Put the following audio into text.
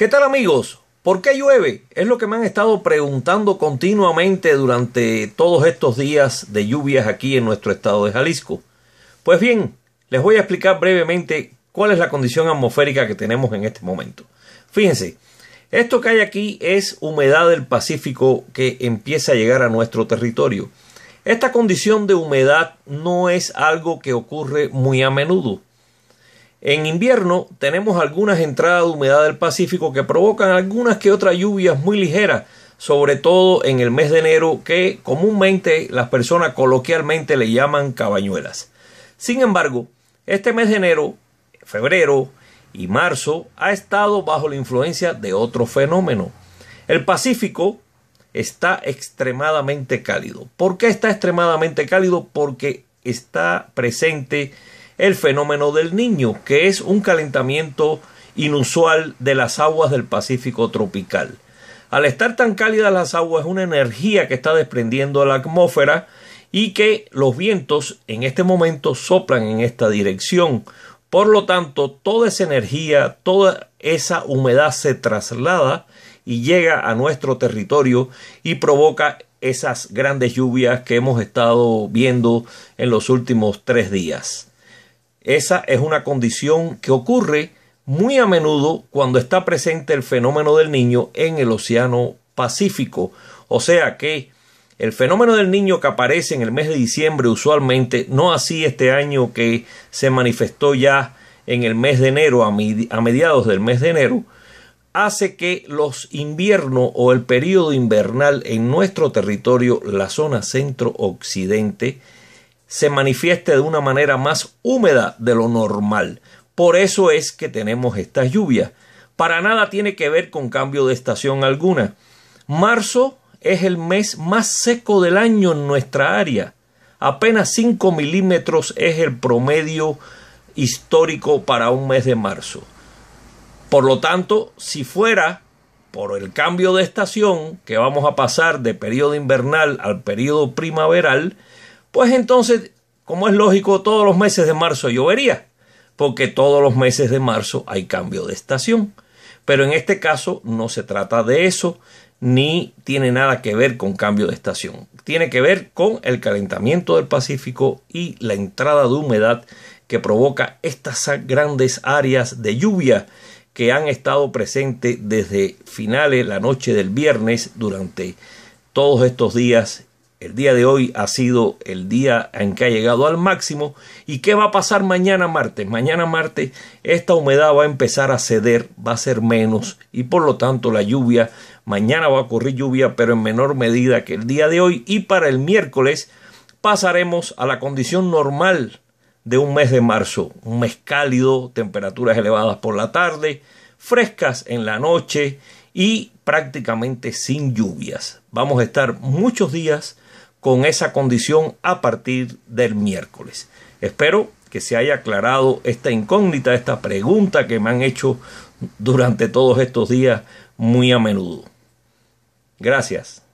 ¿Qué tal amigos? ¿Por qué llueve? Es lo que me han estado preguntando continuamente durante todos estos días de lluvias aquí en nuestro estado de Jalisco. Pues bien, les voy a explicar brevemente cuál es la condición atmosférica que tenemos en este momento. Fíjense, esto que hay aquí es humedad del Pacífico que empieza a llegar a nuestro territorio. Esta condición de humedad no es algo que ocurre muy a menudo. En invierno tenemos algunas entradas de humedad del Pacífico que provocan algunas que otras lluvias muy ligeras, sobre todo en el mes de enero que comúnmente las personas coloquialmente le llaman cabañuelas. Sin embargo, este mes de enero, febrero y marzo ha estado bajo la influencia de otro fenómeno. El Pacífico está extremadamente cálido. ¿Por qué está extremadamente cálido? Porque está presente el fenómeno del niño, que es un calentamiento inusual de las aguas del Pacífico tropical. Al estar tan cálidas las aguas, es una energía que está desprendiendo la atmósfera y que los vientos en este momento soplan en esta dirección. Por lo tanto, toda esa energía, toda esa humedad se traslada y llega a nuestro territorio y provoca esas grandes lluvias que hemos estado viendo en los últimos tres días. Esa es una condición que ocurre muy a menudo cuando está presente el fenómeno del niño en el Océano Pacífico. O sea que el fenómeno del niño que aparece en el mes de diciembre usualmente, no así este año que se manifestó ya en el mes de enero, a mediados del mes de enero, hace que los inviernos o el periodo invernal en nuestro territorio, la zona centro-occidente, se manifieste de una manera más húmeda de lo normal. Por eso es que tenemos estas lluvias. Para nada tiene que ver con cambio de estación alguna. Marzo es el mes más seco del año en nuestra área. Apenas 5 milímetros es el promedio histórico para un mes de marzo. Por lo tanto, si fuera por el cambio de estación que vamos a pasar de periodo invernal al periodo primaveral, pues entonces, como es lógico, todos los meses de marzo llovería, porque todos los meses de marzo hay cambio de estación. Pero en este caso no se trata de eso, ni tiene nada que ver con cambio de estación. Tiene que ver con el calentamiento del Pacífico y la entrada de humedad que provoca estas grandes áreas de lluvia que han estado presentes desde finales la noche del viernes durante todos estos días el día de hoy ha sido el día en que ha llegado al máximo. ¿Y qué va a pasar mañana martes? Mañana martes esta humedad va a empezar a ceder, va a ser menos y por lo tanto la lluvia, mañana va a ocurrir lluvia pero en menor medida que el día de hoy y para el miércoles pasaremos a la condición normal de un mes de marzo, un mes cálido, temperaturas elevadas por la tarde, frescas en la noche y prácticamente sin lluvias. Vamos a estar muchos días con esa condición a partir del miércoles. Espero que se haya aclarado esta incógnita, esta pregunta que me han hecho durante todos estos días muy a menudo. Gracias.